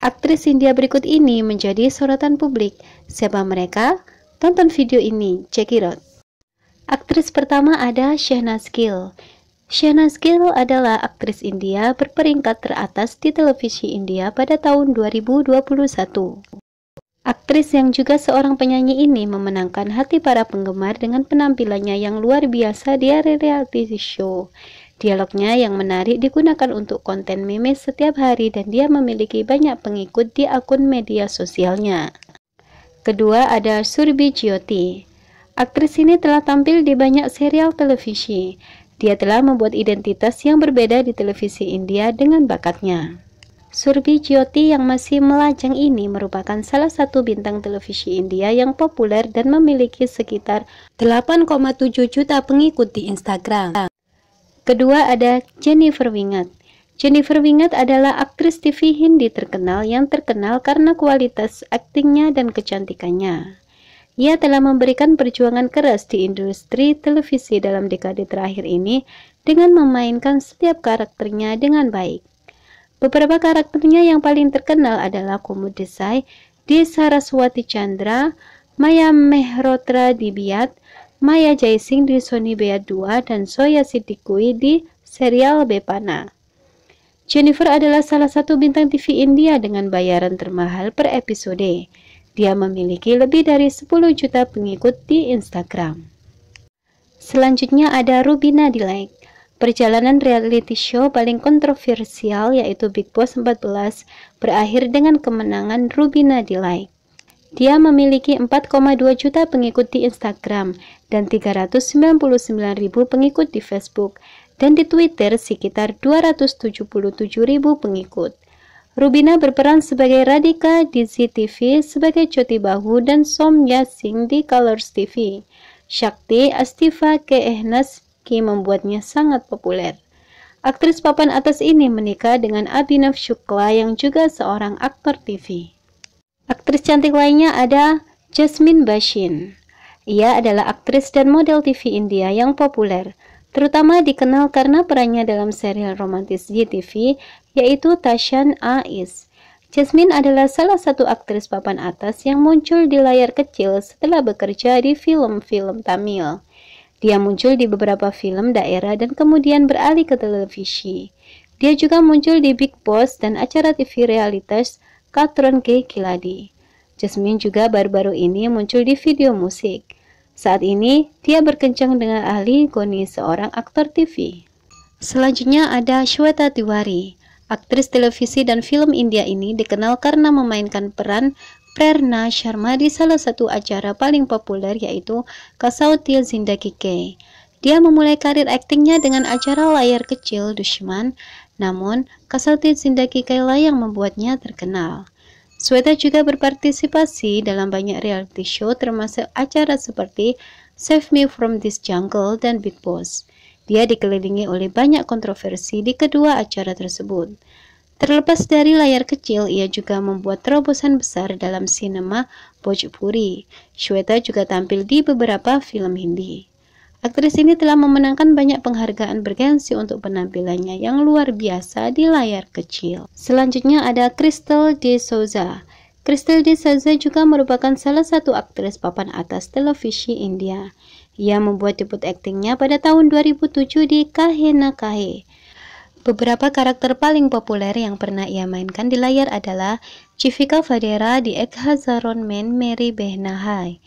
Aktris India berikut ini menjadi sorotan publik. Siapa mereka? Tonton video ini, check Aktris pertama ada Shehnaz Gill. Shehnaz Gill adalah aktris India berperingkat teratas di televisi India pada tahun 2021. Aktris yang juga seorang penyanyi ini memenangkan hati para penggemar dengan penampilannya yang luar biasa di reality show. Dialognya yang menarik digunakan untuk konten meme setiap hari dan dia memiliki banyak pengikut di akun media sosialnya. Kedua ada Surbi Jyoti. Aktris ini telah tampil di banyak serial televisi. Dia telah membuat identitas yang berbeda di televisi India dengan bakatnya. Surbi Jyoti yang masih melajang ini merupakan salah satu bintang televisi India yang populer dan memiliki sekitar 8,7 juta pengikut di Instagram. Kedua ada Jennifer Wingat. Jennifer Wingat adalah aktris TV Hindi terkenal yang terkenal karena kualitas aktingnya dan kecantikannya. Ia telah memberikan perjuangan keras di industri televisi dalam dekade terakhir ini dengan memainkan setiap karakternya dengan baik. Beberapa karakternya yang paling terkenal adalah Kumud Desa di Chandra, Maya Mehrotra di Biat, Maya Jaising di Sony Bea 2 dan Soya Siddiqui di serial Bepana. Jennifer adalah salah satu bintang TV India dengan bayaran termahal per episode. Dia memiliki lebih dari 10 juta pengikut di Instagram. Selanjutnya ada Rubina Dilek. Perjalanan reality show paling kontroversial yaitu Big Boss 14 berakhir dengan kemenangan Rubina Dilek. Dia memiliki 4,2 juta pengikut di Instagram dan 399 ribu pengikut di Facebook dan di Twitter sekitar 277 ribu pengikut. Rubina berperan sebagai Radika di ZTV, sebagai Joti Bahu dan Somya Singh di Colors TV. Shakti Astiva Keehnas Ki membuatnya sangat populer. Aktris papan atas ini menikah dengan Abhinav Shukla yang juga seorang aktor TV. Aktris cantik lainnya ada Jasmine Bashin. Ia adalah aktris dan model TV India yang populer, terutama dikenal karena perannya dalam serial romantis di TV, yaitu Tashan Ais. Jasmine adalah salah satu aktris papan atas yang muncul di layar kecil setelah bekerja di film-film Tamil. Dia muncul di beberapa film daerah dan kemudian beralih ke televisi. Dia juga muncul di Big Boss dan acara TV realitas Katron K. Kiladi. Jasmine juga baru-baru ini muncul di video musik. Saat ini, dia berkencang dengan ahli Goni, seorang aktor TV. Selanjutnya ada Shweta Tiwari. Aktris televisi dan film India ini dikenal karena memainkan peran Prerna Sharma di salah satu acara paling populer yaitu Kasautil Zindagi Kei. Dia memulai karir aktingnya dengan acara layar kecil Dushman, namun kesaltin Sindaki Kaila yang membuatnya terkenal. Sweta juga berpartisipasi dalam banyak reality show termasuk acara seperti Save Me From This Jungle dan Big Boss. Dia dikelilingi oleh banyak kontroversi di kedua acara tersebut. Terlepas dari layar kecil, ia juga membuat terobosan besar dalam sinema Bojpuri. Shweta juga tampil di beberapa film Hindi. Aktris ini telah memenangkan banyak penghargaan bergensi untuk penampilannya yang luar biasa di layar kecil. Selanjutnya ada Crystal De Souza. Crystal De Souza juga merupakan salah satu aktris papan atas televisi India. Ia membuat debut aktingnya pada tahun 2007 di Kahe Na Kahe. Beberapa karakter paling populer yang pernah ia mainkan di layar adalah Chivika Fadera di Ek Hazaron Men Mary Behnahai,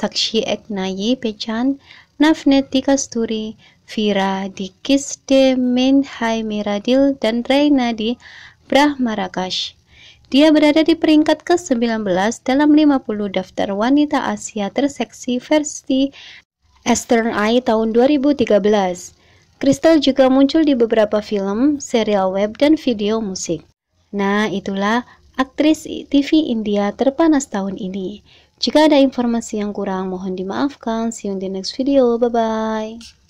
साक्षी एक ना ये पहचान नफनेती कस्तuri Vira di Kisde Menhai Miradil dan Reina di Brahma Rakash. Dia berada di peringkat ke-19 dalam 50 daftar wanita Asia terseksi versi Eastern Eye tahun 2013. Crystal juga muncul di beberapa film, serial web, dan video musik. Nah, itulah aktris TV India terpanas tahun ini. Jika ada informasi yang kurang, mohon dimaafkan. See you in the next video. Bye-bye.